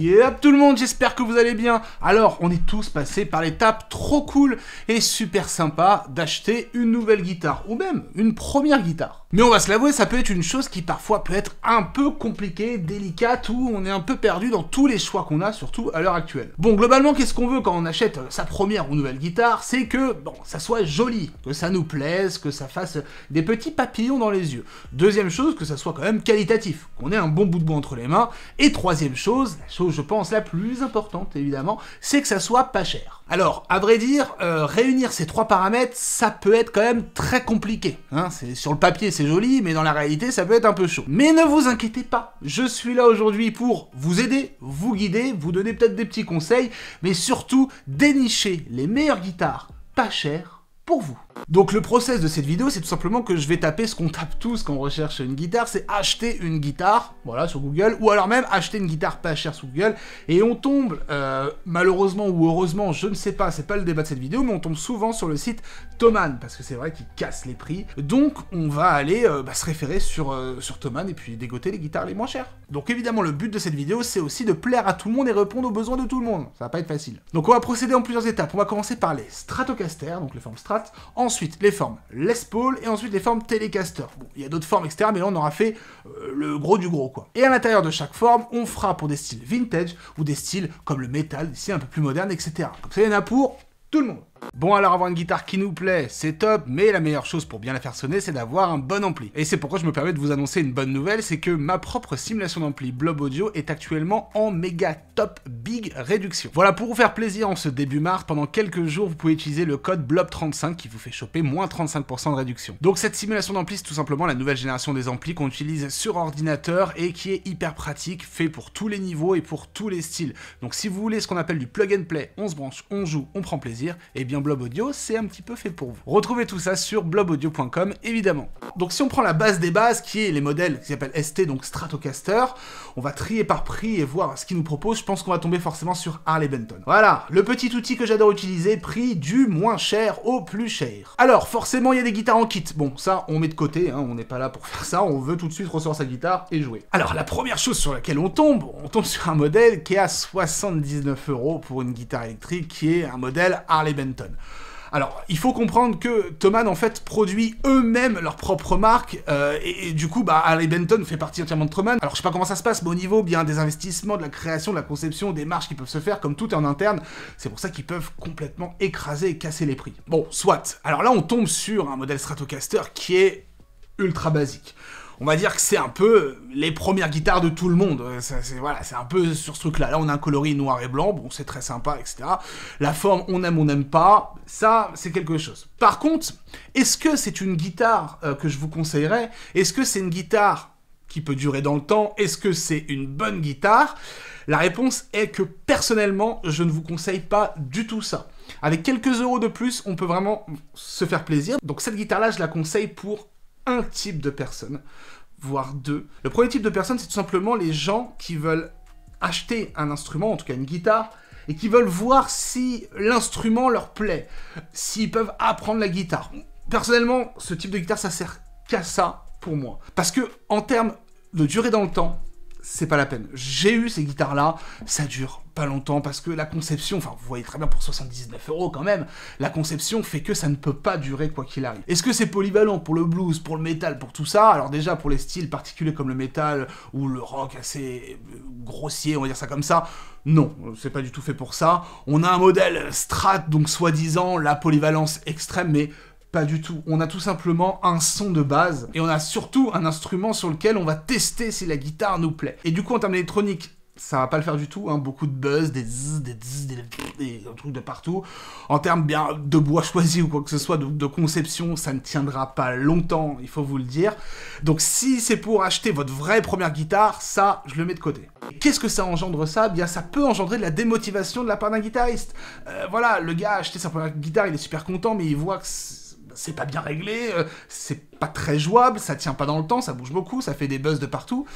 Yep tout le monde, j'espère que vous allez bien. Alors, on est tous passés par l'étape trop cool et super sympa d'acheter une nouvelle guitare ou même une première guitare. Mais on va se l'avouer, ça peut être une chose qui parfois peut être un peu compliquée, délicate, où on est un peu perdu dans tous les choix qu'on a, surtout à l'heure actuelle. Bon, globalement, qu'est-ce qu'on veut quand on achète euh, sa première ou nouvelle guitare C'est que, bon, ça soit joli, que ça nous plaise, que ça fasse des petits papillons dans les yeux. Deuxième chose, que ça soit quand même qualitatif, qu'on ait un bon bout de bois entre les mains. Et troisième chose, la chose je pense, la plus importante, évidemment, c'est que ça soit pas cher. Alors, à vrai dire, euh, réunir ces trois paramètres, ça peut être quand même très compliqué. Hein. Sur le papier, c'est joli, mais dans la réalité, ça peut être un peu chaud. Mais ne vous inquiétez pas, je suis là aujourd'hui pour vous aider, vous guider, vous donner peut-être des petits conseils, mais surtout dénicher les meilleures guitares pas chères vous. Donc le process de cette vidéo, c'est tout simplement que je vais taper ce qu'on tape tous quand on recherche une guitare, c'est acheter une guitare, voilà, sur Google, ou alors même acheter une guitare pas chère sur Google, et on tombe, euh, malheureusement ou heureusement, je ne sais pas, c'est pas le débat de cette vidéo, mais on tombe souvent sur le site Thoman, parce que c'est vrai qu'il casse les prix, donc on va aller euh, bah, se référer sur, euh, sur Thoman et puis dégoter les guitares les moins chères. Donc évidemment, le but de cette vidéo, c'est aussi de plaire à tout le monde et répondre aux besoins de tout le monde, ça va pas être facile. Donc on va procéder en plusieurs étapes, on va commencer par les Stratocaster, donc les formes Strat, Ensuite, les formes Les Paul et ensuite les formes Telecaster. Bon, il y a d'autres formes, etc. Mais là, on aura fait euh, le gros du gros, quoi. Et à l'intérieur de chaque forme, on fera pour des styles vintage ou des styles comme le métal, ici, un peu plus moderne, etc. Comme ça, il y en a pour tout le monde. Bon alors avoir une guitare qui nous plaît, c'est top, mais la meilleure chose pour bien la faire sonner, c'est d'avoir un bon ampli. Et c'est pourquoi je me permets de vous annoncer une bonne nouvelle, c'est que ma propre simulation d'ampli Blob Audio est actuellement en méga top big réduction. Voilà, pour vous faire plaisir en ce début mars, pendant quelques jours, vous pouvez utiliser le code BLOB35 qui vous fait choper moins 35% de réduction. Donc cette simulation d'ampli, c'est tout simplement la nouvelle génération des amplis qu'on utilise sur ordinateur et qui est hyper pratique, fait pour tous les niveaux et pour tous les styles. Donc si vous voulez ce qu'on appelle du plug and play, on se branche, on joue, on prend plaisir, et eh bien Blob Audio, c'est un petit peu fait pour vous. Retrouvez tout ça sur blobaudio.com, évidemment. Donc si on prend la base des bases, qui est les modèles qui s'appellent ST, donc Stratocaster, on va trier par prix et voir ce qu'ils nous propose. Je pense qu'on va tomber forcément sur Harley Benton. Voilà, le petit outil que j'adore utiliser, prix du moins cher au plus cher. Alors, forcément, il y a des guitares en kit. Bon, ça, on met de côté, hein, on n'est pas là pour faire ça, on veut tout de suite ressortir sa guitare et jouer. Alors, la première chose sur laquelle on tombe, on tombe sur un modèle qui est à 79 euros pour une guitare électrique, qui est un modèle Harley Benton. Alors, il faut comprendre que Thomann, en fait, produit eux-mêmes leur propre marque, euh, et, du coup, bah, Benton fait partie entièrement de Thomann. Alors, je sais pas comment ça se passe, mais au niveau bien des investissements, de la création, de la conception, des marges qui peuvent se faire, comme tout est en interne, c'est pour ça qu'ils peuvent complètement écraser et casser les prix. Bon, soit. Alors là, on tombe sur un modèle Stratocaster qui est ultra basique on va dire que c'est un peu les premières guitares de tout le monde. C'est un peu sur ce truc-là. Là, on a un coloris noir et blanc, bon, c'est très sympa, etc. La forme, on aime, on n'aime pas, ça, c'est quelque chose. Par contre, est-ce que c'est une guitare euh, que je vous conseillerais Est-ce que c'est une guitare qui peut durer dans le temps Est-ce que c'est une bonne guitare La réponse est que personnellement, je ne vous conseille pas du tout ça. Avec quelques euros de plus, on peut vraiment se faire plaisir. Donc cette guitare-là, je la conseille pour type de personnes, voire deux. Le premier type de personnes, c'est tout simplement les gens qui veulent acheter un instrument, en tout cas une guitare, et qui veulent voir si l'instrument leur plaît, s'ils peuvent apprendre la guitare. Personnellement, ce type de guitare, ça sert qu'à ça pour moi. Parce que, en termes de durée dans le temps, c'est pas la peine. J'ai eu ces guitares-là, ça dure pas longtemps parce que la conception, enfin vous voyez très bien pour 79 euros quand même, la conception fait que ça ne peut pas durer quoi qu'il arrive. Est-ce que c'est polyvalent pour le blues, pour le métal, pour tout ça Alors déjà pour les styles particuliers comme le métal ou le rock assez grossier, on va dire ça comme ça, non, c'est pas du tout fait pour ça. On a un modèle strat, donc soi-disant la polyvalence extrême, mais pas du tout. On a tout simplement un son de base et on a surtout un instrument sur lequel on va tester si la guitare nous plaît. Et du coup, en termes d'électronique, ça va pas le faire du tout, hein. beaucoup de buzz, des zzz, des zzz, des, des, trucs de partout. En termes bien de bois choisi ou quoi que ce soit, de, conception, ça ne tiendra pas longtemps, il faut vous le dire. Donc si c'est pour acheter votre vraie première guitare, ça, je le mets de côté. Qu'est-ce que ça engendre ça eh Bien, ça peut engendrer de la démotivation de la part d'un guitariste. Euh, voilà, le gars a acheté sa première guitare, il est super content, mais il voit que c'est pas bien réglé, euh, c'est pas très jouable, ça tient pas dans le temps, ça bouge beaucoup, ça fait des buzz de partout.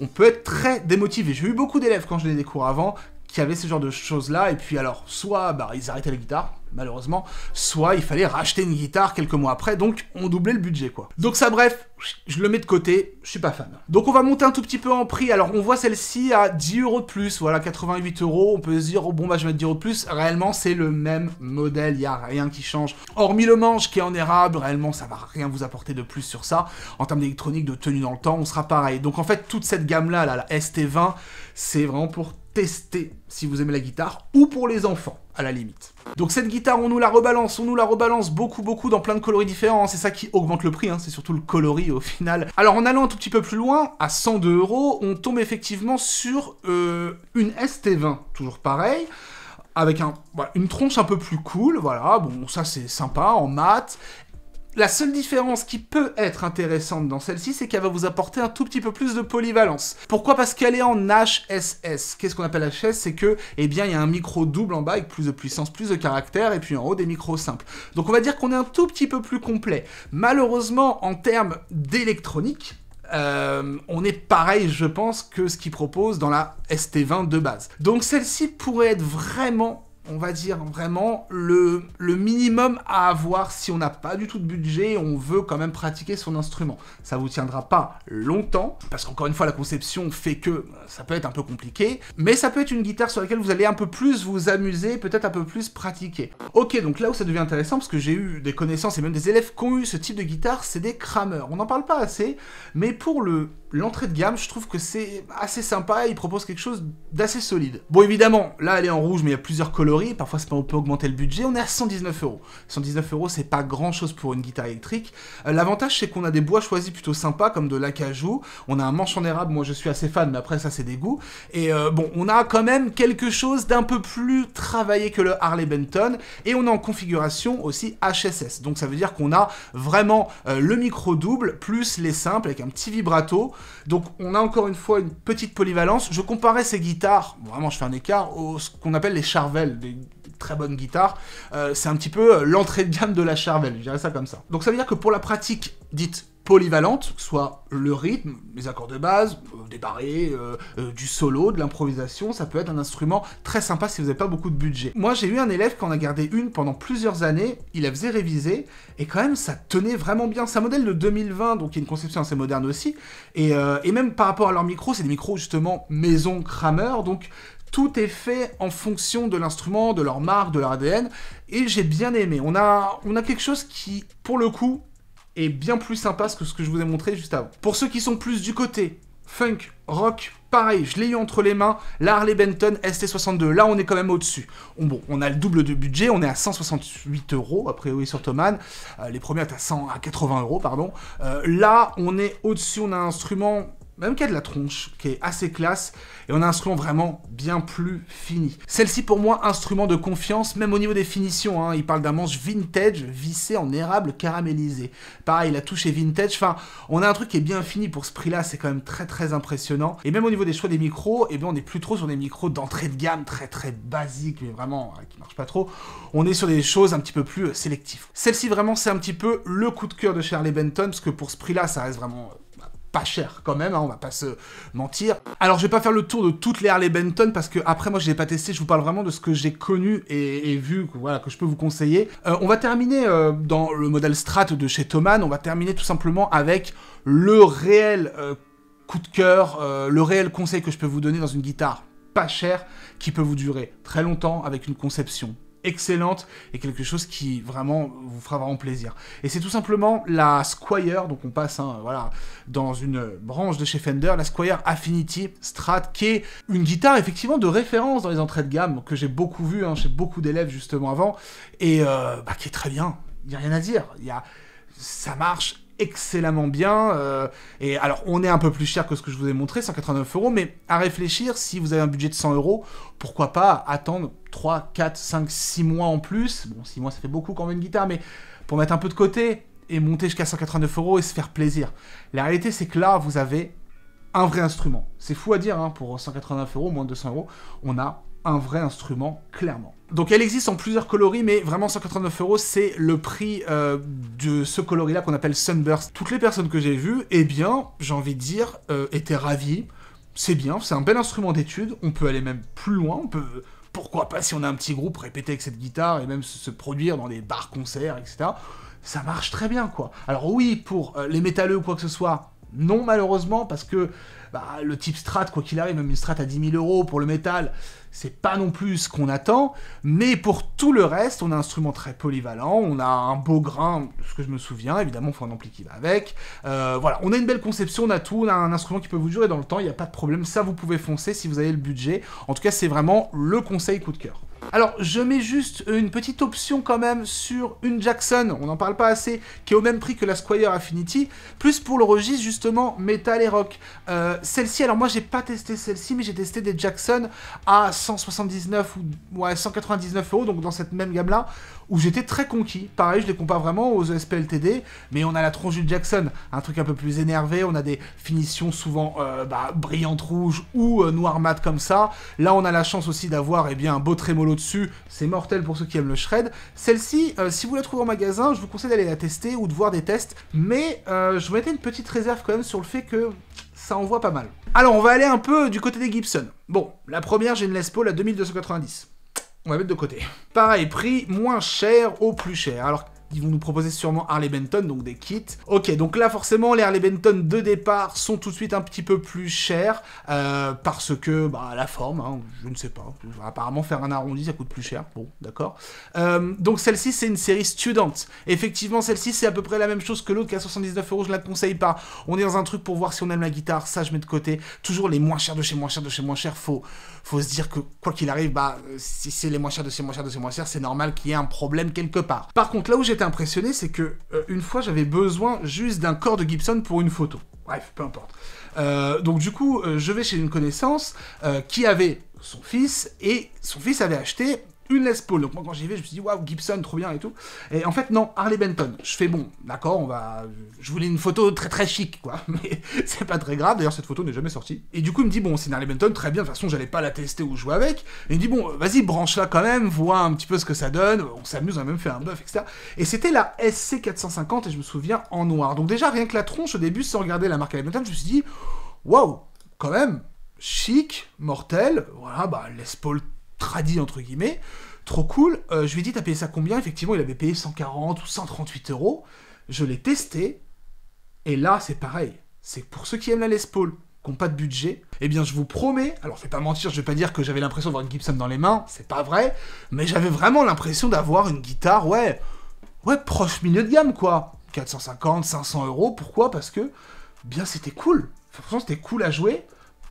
On peut être très démotivé. J'ai eu beaucoup d'élèves quand je donnais des cours avant qui avaient ce genre de choses-là, et puis alors, soit bah, ils arrêtaient la guitare, malheureusement, soit il fallait racheter une guitare quelques mois après, donc on doublait le budget, quoi. Donc ça, bref, je le mets de côté, je suis pas fan. Donc on va monter un tout petit peu en prix, alors on voit celle-ci à 10 euros de plus, voilà, 88 euros, on peut se dire, oh bon bah je vais mettre 10 de plus, réellement c'est le même modèle, il y a rien qui change. Hormis le manche qui est en érable, réellement ça va rien vous apporter de plus sur ça. En termes d'électronique, de tenue dans le temps, on sera pareil. Donc en fait, toute cette gamme-là, là, la ST20, c'est vraiment pour tester si vous aimez la guitare, ou pour les enfants, à la limite. Donc cette guitare, on nous la rebalance, on nous la rebalance beaucoup, beaucoup, dans plein de coloris différents, hein. c'est ça qui augmente le prix, hein. c'est surtout le coloris au final. Alors en allant un tout petit peu plus loin, à 102 euros, on tombe effectivement sur euh, une ST20, toujours pareil, avec une tronche un peu plus cool, voilà, bon, ça c'est sympa, en mat, la seule différence qui peut être intéressante dans celle-ci, c'est qu'elle va vous apporter un tout petit peu plus de polyvalence. Pourquoi Parce qu'elle est en HSS. Qu'est-ce qu'on appelle HS C'est que, eh bien, il y a un micro double en bas avec plus de puissance, plus de caractère. et puis en haut des micros simples. Donc on va dire qu'on est un tout petit peu plus complet. Malheureusement, en termes d'électronique, euh, on est pareil, je pense, que ce qu'ils propose dans la ST20 de base. Donc celle-ci pourrait être vraiment on va dire vraiment le, minimum à avoir si on n'a pas du tout de budget et on veut quand même pratiquer son instrument. Ça vous tiendra pas longtemps, parce qu'encore une fois la conception fait que euh, ça peut être un peu compliqué, mais ça peut être une guitare sur laquelle vous allez un peu plus vous amuser, peut-être un peu plus pratiquer. Ok, donc là où ça devient intéressant, parce que j'ai eu des connaissances et même des élèves qui ont eu ce type de guitare, c'est des crameurs. On n'en parle pas assez, mais pour le l'entrée de gamme, je trouve que c'est assez sympa, il propose quelque chose d'assez solide. Bon évidemment, là elle est en rouge mais il y a plusieurs coloris, parfois on peut augmenter le budget, on est à 119 euros. 119 euros c'est pas grand chose pour une guitare électrique. Euh, l'avantage c'est qu'on a des bois choisis plutôt sympas comme de l'acajou, on a un manche en érable, moi je suis assez fan mais après ça c'est des goûts. Et euh, bon, on a quand même quelque chose d'un peu plus travaillé que le Harley Benton et on est en configuration aussi HSS. Donc ça veut dire qu'on a vraiment euh, le micro double plus les simples avec un petit vibrato donc on a encore une fois une petite polyvalence. Je comparais ces guitares, vraiment je fais un écart, aux ce qu'on appelle les Charvel, des, très bonnes guitares. Euh, c'est un petit peu euh, l'entrée de gamme de la Charvel, je dirais ça comme ça. Donc ça veut dire que pour la pratique dite polyvalente, soit le rythme, les accords de base, euh, des barrés, euh, euh, du solo, de l'improvisation, ça peut être un instrument très sympa si vous n'avez pas beaucoup de budget. Moi j'ai eu un élève qui en a gardé une pendant plusieurs années, il la faisait réviser, et quand même ça tenait vraiment bien. C'est un modèle de 2020, donc il y a une conception assez moderne aussi, et, même par rapport à leur micro, c'est des micros justement maison Kramer, donc tout est fait en fonction de l'instrument, de leur marque, de leur ADN, et j'ai bien aimé. On a, on a quelque chose qui, pour le coup, est bien plus sympa que ce que je vous ai montré juste avant. Pour ceux qui sont plus du côté funk, rock, pareil, je l'ai eu entre les mains, la Benton ST62, là on est quand même au-dessus. On, bon, on a le double de budget, on est à 168 euros, après oui sur Thomann, euh, les premiers à, 100, à 80 euros, pardon. Euh, là, on est au-dessus, on a un instrument même y a de la tronche, qui est assez classe, et on a un instrument vraiment bien plus fini. Celle-ci pour moi, instrument de confiance, même au niveau des finitions, hein. il parle d'un manche vintage, vissé en érable caramélisé. Pareil, la touche est vintage, enfin, on a un truc qui est bien fini pour ce prix-là, c'est quand même très très impressionnant. Et même au niveau des choix des micros, et eh bien on n'est plus trop sur des micros d'entrée de gamme, très très basiques, mais vraiment, euh, qui marchent pas trop, on est sur des choses un petit peu plus euh, sélectives. Celle-ci vraiment, c'est un petit peu le coup de cœur de Charlie Benton, parce que pour ce prix-là, ça reste vraiment... Euh, pas cher quand même, hein, on va pas se mentir. Alors je vais pas faire le tour de toutes les Harley Benton parce que après moi je l'ai pas testé, je vous parle vraiment de ce que j'ai connu et, vu voilà, que je peux vous conseiller. Euh, on va terminer euh, dans le modèle Strat de chez Thoman, on va terminer tout simplement avec le réel euh, coup de cœur, le réel conseil que je peux vous donner dans une guitare pas chère qui peut vous durer très longtemps avec une conception excellente et quelque chose qui vraiment vous fera vraiment plaisir. Et c'est tout simplement la Squire, donc on passe hein, voilà, dans une branche de chez Fender, la Squire Affinity Strat, qui est une guitare effectivement de référence dans les entrées de gamme, que j'ai beaucoup vu hein, chez beaucoup d'élèves justement avant, et euh, bah, qui est très bien, il n'y a rien à dire, y a... ça marche excellemment bien. Euh, et alors, on est un peu plus cher que ce que je vous ai montré, 189 euros, mais à réfléchir, si vous avez un budget de 100 euros, pourquoi pas attendre 3, 4, 5, 6 mois en plus. Bon, 6 mois, ça fait beaucoup quand même une guitare, mais pour mettre un peu de côté et monter jusqu'à 189 euros et se faire plaisir. La réalité, c'est que là, vous avez un vrai instrument. C'est fou à dire, hein, pour 189 euros, moins de 200 euros, on a un vrai instrument, clairement. Donc elle existe en plusieurs coloris, mais vraiment 189 euros, c'est le prix euh, de ce coloris-là qu'on appelle Sunburst. Toutes les personnes que j'ai vues, eh bien, j'ai envie de dire, euh, étaient ravies. C'est bien, c'est un bel instrument d'étude, on peut aller même plus loin, on peut... Pourquoi pas, si on a un petit groupe, répéter avec cette guitare et même se produire dans des bars-concerts, etc. Ça marche très bien, quoi. Alors oui, pour euh, les métalleux ou quoi que ce soit, non, malheureusement, parce que bah, le type strat, quoi qu'il arrive, même une strat à 10 000 euros pour le métal, c'est pas non plus ce qu'on attend. Mais pour tout le reste, on a un instrument très polyvalent, on a un beau grain, ce que je me souviens, évidemment, il faut un ampli qui va avec. Euh, voilà, on a une belle conception, on a tout, on a un instrument qui peut vous durer dans le temps, il n'y a pas de problème. Ça, vous pouvez foncer si vous avez le budget. En tout cas, c'est vraiment le conseil coup de cœur. Alors, je mets juste une petite option quand même sur une Jackson, on n'en parle pas assez, qui est au même prix que la Squire Affinity, plus pour le registre justement métal et rock. Euh, celle-ci, alors moi j'ai pas testé celle-ci, mais j'ai testé des Jackson à 179 ou 199 euros, donc dans cette même gamme-là, où j'étais très conquis. Pareil, je les compare vraiment aux SPLTD, mais on a la tronche Jackson, un truc un peu plus énervé, on a des finitions souvent euh, bah, brillantes rouges ou euh, noir mat comme ça. Là, on a la chance aussi d'avoir eh bien, un beau trémolo au-dessus, c'est mortel pour ceux qui aiment le shred. Celle-ci, euh, si vous la trouvez en magasin, je vous conseille d'aller la tester ou de voir des tests, mais euh, je vous mettais une petite réserve quand même sur le fait que ça envoie pas mal. Alors, on va aller un peu du côté des Gibson. Bon, la première, j'ai une Les Paul à 2290. On va mettre de côté. Pareil, prix moins cher au plus cher. Alors, ils vont nous proposer sûrement Harley Benton, donc des kits. Ok, donc là forcément, les Harley Benton de départ sont tout de suite un petit peu plus chers, euh, parce que, bah, la forme, hein, je ne sais pas. Apparemment, faire un arrondi, ça coûte plus cher. Bon, d'accord. Euh, donc celle-ci, c'est une série studente. Effectivement, celle-ci, c'est à peu près la même chose que l'autre, qui à 79 euros, je ne la conseille pas. On est dans un truc pour voir si on aime la guitare, ça je mets de côté. Toujours les moins chers de chez moins chers de chez moins chers, faut, faut se dire que quoi qu'il arrive, bah, si c'est les moins chers de chez moins chers de chez moins chers, c'est normal qu'il y ait un problème quelque part. Par contre, là où j'ai impressionné, c'est que euh, une fois, j'avais besoin juste d'un corps de Gibson pour une photo. Bref, peu importe. Euh, donc du coup, euh, je vais chez une connaissance qui avait son fils et son fils avait acheté une Les Paul. Donc moi quand j'y vais, je me suis dit waouh Gibson, trop bien et tout. Et en fait non, Harley Benton. Je fais bon, d'accord, on va. Je voulais une photo très très chic quoi, mais c'est pas très grave. D'ailleurs cette photo n'est jamais sortie. Et du coup il me dit bon c'est une Harley Benton, très bien. De toute façon j'allais pas la tester ou jouer avec. il me dit bon vas-y branche la quand même, vois un petit peu ce que ça donne. On s'amuse, on a même fait un bœuf etc. Et c'était la SC 450 et je me souviens en noir. Donc déjà rien que la tronche au début sans regarder la marque Harley Benton, je me suis dit waouh quand même chic, mortel, voilà, bah, Les Paul Tradit entre guillemets, trop cool. Euh, je lui ai dit, t'as payé ça combien Effectivement, il avait payé 140 ou 138 euros. Je l'ai testé, et là, c'est pareil. C'est pour ceux qui aiment la Les Paul, qui n'ont pas de budget, et eh bien, je vous promets, alors fais pas mentir, je vais pas dire que j'avais l'impression d'avoir une Gibson dans les mains, c'est pas vrai, mais j'avais vraiment l'impression d'avoir une guitare, ouais, ouais, proche milieu de gamme, quoi. 450, 500 euros, pourquoi Parce que, bien, c'était cool. Franchement, c'était cool à jouer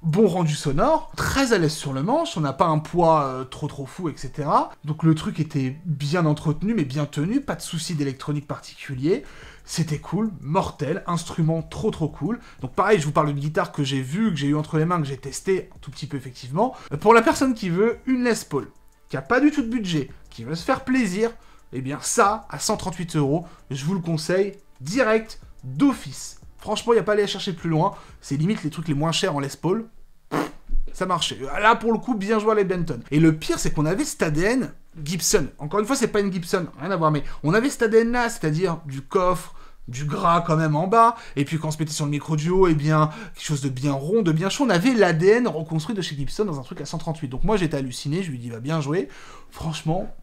bon rendu sonore, très à l'aise sur le manche, on n'a pas un poids euh, trop trop fou, etc. Donc le truc était bien entretenu, mais bien tenu, pas de soucis d'électronique particulier. C'était cool, mortel, instrument trop trop cool. Donc pareil, je vous parle d'une guitare que j'ai vue, que j'ai eu entre les mains, que j'ai testée un tout petit peu effectivement. Euh, pour la personne qui veut une Les Paul, qui a pas du tout de budget, qui veut se faire plaisir, eh bien ça, à 138 euros, je vous le conseille direct d'office. Franchement, il n'y a pas à aller chercher plus loin. C'est limite les trucs les moins chers en Les Paul. Ça marchait. Là, pour le coup, bien joué à les Benton. Et le pire, c'est qu'on avait cet ADN Gibson. Encore une fois, c'est pas une Gibson, rien à voir, mais on avait cet ADN-là, c'est-à-dire du coffre, du gras quand même en bas, et puis quand on se mettait sur le micro duo, et eh bien, quelque chose de bien rond, de bien chaud, on avait l'ADN reconstruit de chez Gibson dans un truc à 138. Donc moi j'étais halluciné, je lui dis va bah, bien jouer. Franchement,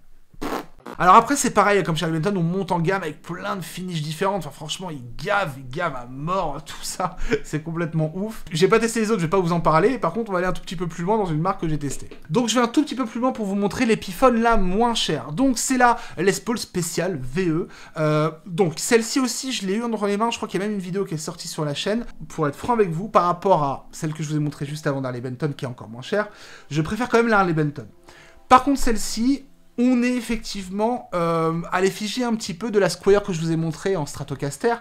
alors après, c'est pareil, comme chez Benton, on monte en gamme avec plein de finishes différentes. Enfin, franchement, ils gavent, ils gavent à mort, tout ça. C'est complètement ouf. J'ai pas testé les autres, je vais pas vous en parler. Par contre, on va aller un tout petit peu plus loin dans une marque que j'ai testée. Donc, je vais un tout petit peu plus loin pour vous montrer l'épiphone la moins cher. Donc, c'est là Les Paul spéciale VE. Euh, donc, celle-ci aussi, je l'ai eu entre les mains. Je crois qu'il y a même une vidéo qui est sortie sur la chaîne. Pour être franc avec vous, par rapport à celle que je vous ai montrée juste avant les Benton, qui est encore moins chère, je préfère quand même la Benton. Par contre, celle-ci, on est effectivement euh, à l'effigie un petit peu de la Square que je vous ai montré en Stratocaster.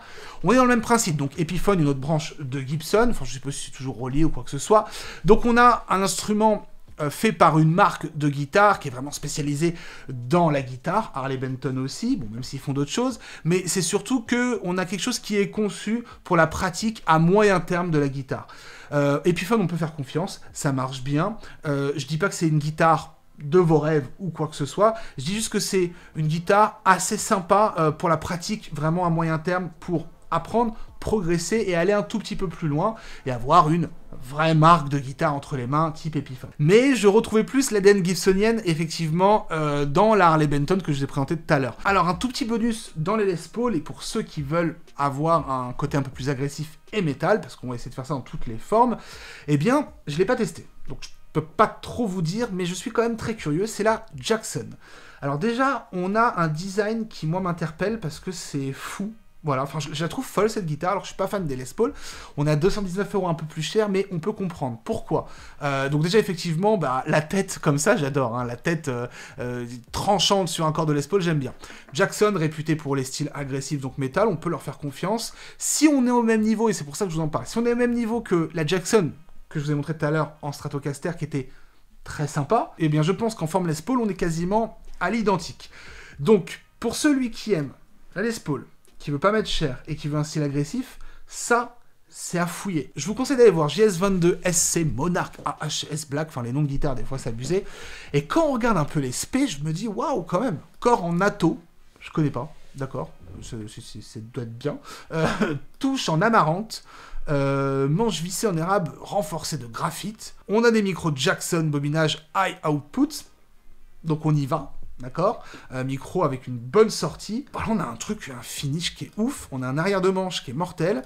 On est dans le même principe, donc Epiphone, une autre branche de Gibson, enfin je sais pas si c'est toujours relié ou quoi que ce soit. Donc on a un instrument euh, fait par une marque de guitare qui est vraiment spécialisée dans la guitare, Harley Benton aussi, bon même s'ils font d'autres choses, mais c'est surtout que on a quelque chose qui est conçu pour la pratique à moyen terme de la guitare. Euh, Epiphone, on peut faire confiance, ça marche bien. je dis pas que c'est une guitare de vos rêves ou quoi que ce soit. Je dis juste que c'est une guitare assez sympa euh, pour la pratique vraiment à moyen terme pour apprendre, progresser et aller un tout petit peu plus loin et avoir une vraie marque de guitare entre les mains type Epiphone. Mais je retrouvais plus l'Eden Gibsonienne effectivement euh, dans la Harley Benton que je vous ai présenté tout à l'heure. Alors un tout petit bonus dans les Les Paul et pour ceux qui veulent avoir un côté un peu plus agressif et métal parce qu'on va essayer de faire ça dans toutes les formes, eh bien je ne l'ai pas testé. Donc peux pas trop vous dire, mais je suis quand même très curieux, c'est la Jackson. Alors déjà, on a un design qui, moi, m'interpelle parce que c'est fou. Voilà, enfin, je, la trouve folle cette guitare. Alors, je suis pas fan des Les Paul. On a 219 euros un peu plus cher, mais on peut comprendre pourquoi. Euh, donc déjà, effectivement, bah, la tête comme ça, j'adore. Hein. la tête euh, euh, tranchante sur un corps de Les Paul, j'aime bien. Jackson, réputé pour les styles agressifs, donc métal, on peut leur faire confiance. Si on est au même niveau, et c'est pour ça que je vous en parle, si on est au même niveau que la Jackson, que je vous ai montré tout à l'heure en Stratocaster qui était très sympa, eh bien je pense qu'en forme Les Paul, on est quasiment à l'identique. Donc, pour celui qui aime la Les Paul, qui veut pas mettre cher et qui veut un style agressif, ça, c'est à fouiller. Je vous conseille d'aller voir JS22, SC, Monarch, AHS, Black, enfin les noms de guitare, des fois c'est abusé. Et quand on regarde un peu les spé, je me dis, waouh, quand même, corps en ato, je connais pas, d'accord, ça doit être bien, euh, touche en amarante, euh, manche vissée en érable renforcée de graphite. On a des micros Jackson bobinage high output, donc on y va. D'accord micro avec une bonne sortie. on a un truc, un finish qui est ouf. On a un arrière de manche qui est mortel.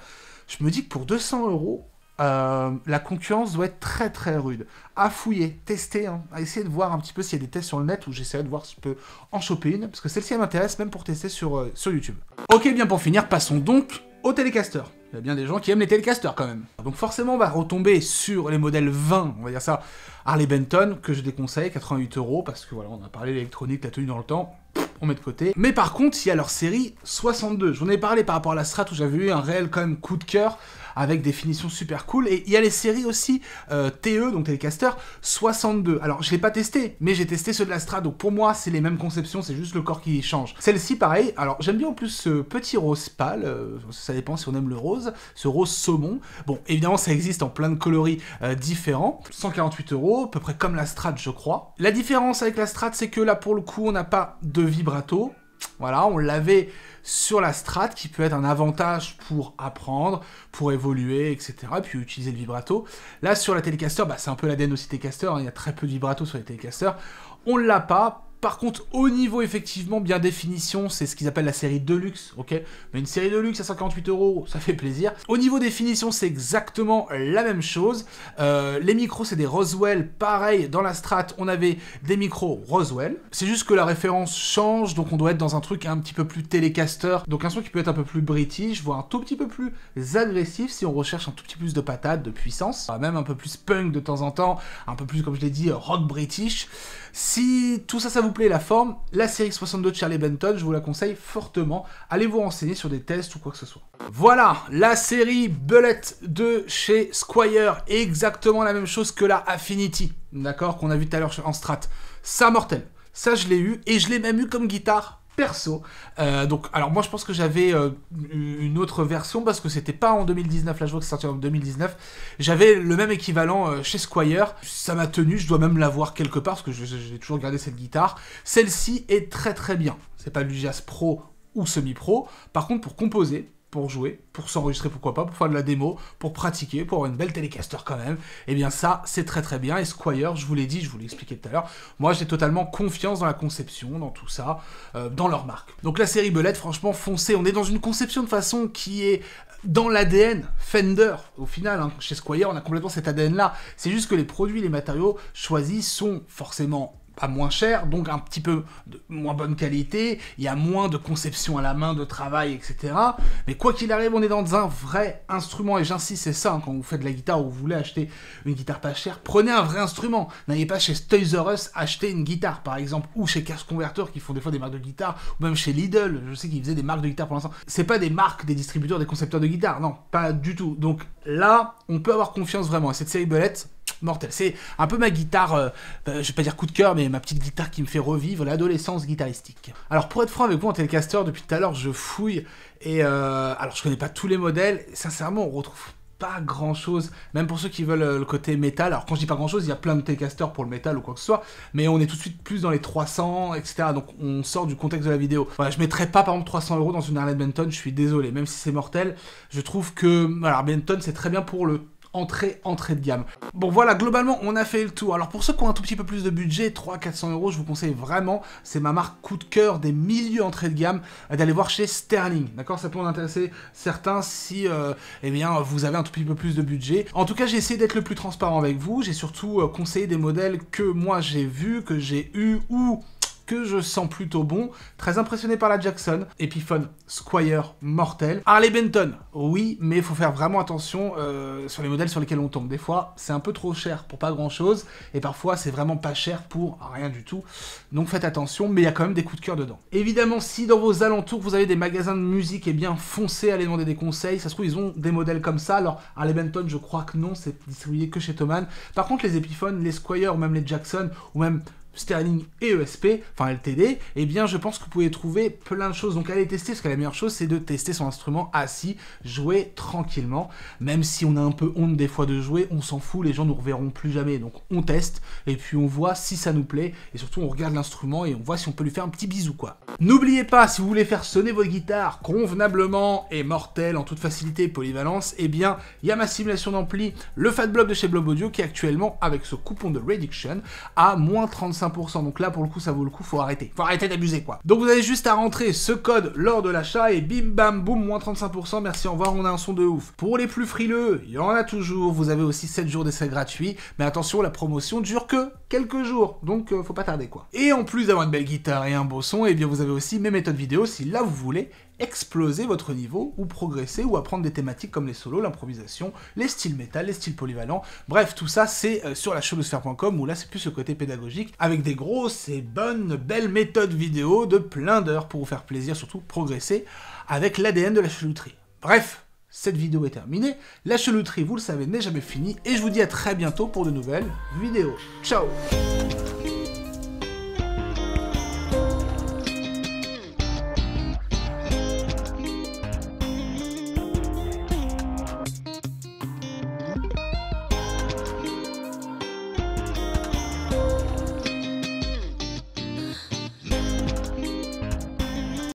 Je me dis que pour 200 euros, euh, la concurrence doit être très très rude. À fouiller, tester, hein. à essayer de voir un petit peu s'il y a des tests sur le net ou j'essaierai de voir si je peux en choper une, parce que celle-ci elle m'intéresse même pour tester sur, euh, sur YouTube. Ok, bien pour finir, passons donc au Télécaster. Il y a bien des gens qui aiment les télécasters quand même. Donc forcément, on va retomber sur les modèles 20, on va dire ça, Harley Benton, que je déconseille, 88 euros, parce que voilà, on a parlé l'électronique, la tenue dans le temps, on met de côté. Mais par contre, il y a leur série 62. J'en ai parlé par rapport à la Strat où j'avais eu un réel quand même coup de cœur avec des finitions super cool. Et il y a les séries aussi euh, TE, donc Telecaster 62. Alors je l'ai pas testé, mais j'ai testé ceux de l'Astra, donc pour moi c'est les mêmes conceptions, c'est juste le corps qui change. Celle-ci pareil, alors j'aime bien en plus ce petit rose pâle, euh, ça dépend si on aime le rose, ce rose saumon. Bon, évidemment ça existe en plein de coloris euh, différents, 148 euros, à peu près comme la Strat je crois. La différence avec la Strat c'est que là pour le coup on n'a pas de vibrato, voilà, on l'avait sur la strat qui peut être un avantage pour apprendre, pour évoluer, etc. puis utiliser le vibrato. Là, sur la télécaster bah, c'est un peu l'ADN aussi télécaster. Hein. il y a très peu de vibrato sur les Telecaster. On ne l'a pas par contre, au niveau, effectivement, bien définition, c'est ce qu'ils appellent la série Deluxe, ok Mais une série Deluxe à 58 euros, ça fait plaisir. Au niveau définition, c'est exactement la même chose. Euh, les micros, c'est des Roswell. Pareil, dans la strat, on avait des micros Roswell. C'est juste que la référence change, donc on doit être dans un truc un petit peu plus télécaster. Donc un son qui peut être un peu plus british, voire un tout petit peu plus agressif si on recherche un tout petit peu plus de patate, de puissance. Même un peu plus punk de temps en temps, un peu plus, comme je l'ai dit, rock british. Si tout ça, ça vous plaît, la forme, la série 62 de Charlie Benton, je vous la conseille fortement. Allez vous renseigner sur des tests ou quoi que ce soit. Voilà, la série Bullet 2 chez Squire, exactement la même chose que la Affinity, d'accord, qu'on a vu tout à l'heure en strat. Ça mortel, ça je l'ai eu, et je l'ai même eu comme guitare perso. Euh, donc, alors moi je pense que j'avais euh, une autre version parce que c'était pas en 2019, vois que c'est sorti en 2019. J'avais le même équivalent euh, chez Squire. Ça m'a tenu, je dois même l'avoir quelque part parce que j'ai toujours gardé cette guitare. Celle-ci est très très bien. C'est pas du jazz Pro ou semi-pro. Par contre, pour composer, pour jouer, pour s'enregistrer, pourquoi pas, pour faire de la démo, pour pratiquer, pour avoir une belle télécaster quand même, et eh bien ça, c'est très très bien. Et Squire, je vous l'ai dit, je vous l'ai expliqué tout à l'heure, moi j'ai totalement confiance dans la conception, dans tout ça, euh, dans leur marque. Donc la série Belette, franchement, foncez. On est dans une conception de façon qui est dans l'ADN Fender, au final, hein. chez Squire, on a complètement cet ADN-là. C'est juste que les produits, les matériaux choisis sont forcément pas moins cher, donc un petit peu moins bonne qualité, il y a moins de conception à la main, de travail, etc. Mais quoi qu'il arrive, on est dans un vrai instrument, et j'insiste, c'est ça, hein, quand vous faites de la guitare ou vous voulez acheter une guitare pas chère, prenez un vrai instrument. N'allez pas chez Toys acheter une guitare, par exemple, ou chez Casse Converter, qui font des fois des marques de guitare, ou même chez Lidl, je sais qu'ils faisaient des marques de guitare pour l'instant. C'est pas des marques des distributeurs, des concepteurs de guitare, non, pas du tout. Donc là, on peut avoir confiance vraiment, et cette série Bullet, mortel. C'est un peu ma guitare, euh, euh, je vais pas dire coup de cœur, mais ma petite guitare qui me fait revivre l'adolescence guitaristique. Alors pour être franc avec vous en Telecaster, depuis tout à l'heure je fouille et euh, alors je connais pas tous les modèles, sincèrement on retrouve pas grand chose, même pour ceux qui veulent le côté métal. Alors, quand je dis pas grand chose, il y a plein de Telecaster pour le métal ou quoi que ce soit, mais on est tout de suite plus dans les 300, etc. Donc, on sort du contexte de la vidéo. je mettrais pas par exemple 300 euros dans une Arlette Benton, je suis désolé, même si c'est mortel. Je trouve que, alors, Benton c'est très bien pour le entrée, entrée de gamme. Bon voilà, globalement, on a fait le tour. Alors pour ceux qui ont un tout petit peu plus de budget, 300-400 euros, je vous conseille vraiment, c'est ma marque coup de cœur des milieux entrée de gamme, euh, d'aller voir chez Sterling, d'accord Ça peut en intéresser certains si, euh, eh bien, vous avez un tout petit peu plus de budget. En tout cas, j'ai essayé d'être le plus transparent avec vous, j'ai surtout euh, conseillé des modèles que moi j'ai vus, que j'ai eu ou que je sens plutôt bon. Très impressionné par la Jackson. Epiphone, Squire, mortel. Harley Benton, oui, mais il faut faire vraiment attention euh, sur les modèles sur lesquels on tombe. Des fois, c'est un peu trop cher pour pas grand-chose, et parfois, c'est vraiment pas cher pour rien du tout. Donc faites attention, mais il y a quand même des coups de cœur dedans. Évidemment, si dans vos alentours, vous avez des magasins de musique, et eh bien, foncez, aller demander des conseils. Ça se trouve, ils ont des modèles comme ça. Alors, Harley Benton, je crois que non, c'est distribué que chez Thomann. Par contre, les Epiphone les Squire, ou même les Jackson, ou même Sterling et ESP, enfin LTD, et eh bien je pense que vous pouvez trouver plein de choses. Donc allez tester, parce que la meilleure chose c'est de tester son instrument assis, jouer tranquillement. Même si on a un peu honte des fois de jouer, on s'en fout, les gens nous reverront plus jamais. Donc on teste, et puis on voit si ça nous plaît, et surtout on regarde l'instrument et on voit si on peut lui faire un petit bisou quoi. N'oubliez pas, si vous voulez faire sonner votre guitare convenablement et mortel en toute facilité et polyvalence, eh bien il y a ma simulation d'ampli, le Fat Blob de chez Blob Audio qui est actuellement avec ce coupon de Reduction à moins 35 donc là, pour le coup, ça vaut le coup, faut arrêter. Faut arrêter d'abuser, quoi. Donc vous avez juste à rentrer ce code lors de l'achat et bim bam boum, moins 35%. Merci, au revoir, on a un son de ouf. Pour les plus frileux, il y en a toujours. Vous avez aussi 7 jours d'essai gratuit. Mais attention, la promotion dure que quelques jours. Donc euh, faut pas tarder, quoi. Et en plus d'avoir une belle guitare et un beau son, et eh bien vous avez aussi mes méthodes vidéo si là vous voulez exploser votre niveau ou progresser ou apprendre des thématiques comme les solos, l'improvisation, les styles métal, les styles polyvalents. Bref, tout ça c'est euh, sur la sphère.com où là c'est plus le côté pédagogique avec des grosses et bonnes belles méthodes vidéo de plein d'heures pour vous faire plaisir, surtout progresser avec l'ADN de la chelouterie. Bref, cette vidéo est terminée. La chelouterie, vous le savez, n'est jamais finie et je vous dis à très bientôt pour de nouvelles vidéos. Ciao